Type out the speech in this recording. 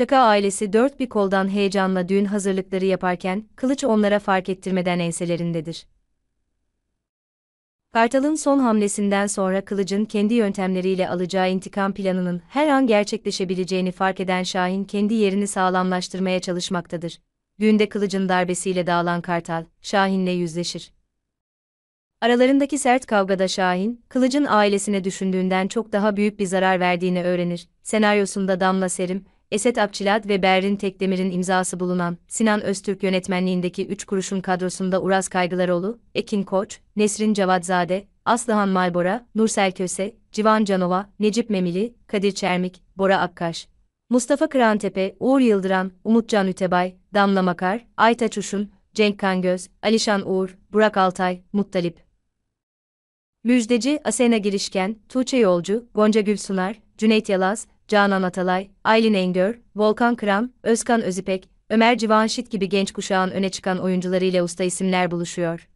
Çaka ailesi dört bir koldan heyecanla düğün hazırlıkları yaparken, kılıç onlara fark ettirmeden enselerindedir. Kartal'ın son hamlesinden sonra kılıcın kendi yöntemleriyle alacağı intikam planının her an gerçekleşebileceğini fark eden Şahin kendi yerini sağlamlaştırmaya çalışmaktadır. Düğünde kılıcın darbesiyle dağılan Kartal, Şahin'le yüzleşir. Aralarındaki sert kavgada Şahin, kılıcın ailesine düşündüğünden çok daha büyük bir zarar verdiğini öğrenir. Senaryosunda Damla Serim, Esat Akçilat ve Berrin Tekdemir'in imzası bulunan Sinan Öztürk yönetmenliğindeki 3 kuruşun kadrosunda Uraz Kaygılaroğlu, Ekin Koç, Nesrin Cavadzade, Aslıhan Malbora, Nursel Köse, Civan Canova, Necip Memili, Kadir Çermik, Bora Akkaş, Mustafa Kırantepe, Uğur Yıldıran, Umutcan Ütebay, Damla Makar, Aytaç Uşun, Cenk Kangöz, Alişan Uğur, Burak Altay, Muttalip. Müjdeci, Asena Girişken, Tuğçe Yolcu, Gonca Gülsunar, Cüneyt Yalaz, Canan Atalay, Aylin Engör, Volkan Kram, Özkan Özipek, Ömer Civanşit gibi genç kuşağın öne çıkan oyuncularıyla usta isimler buluşuyor.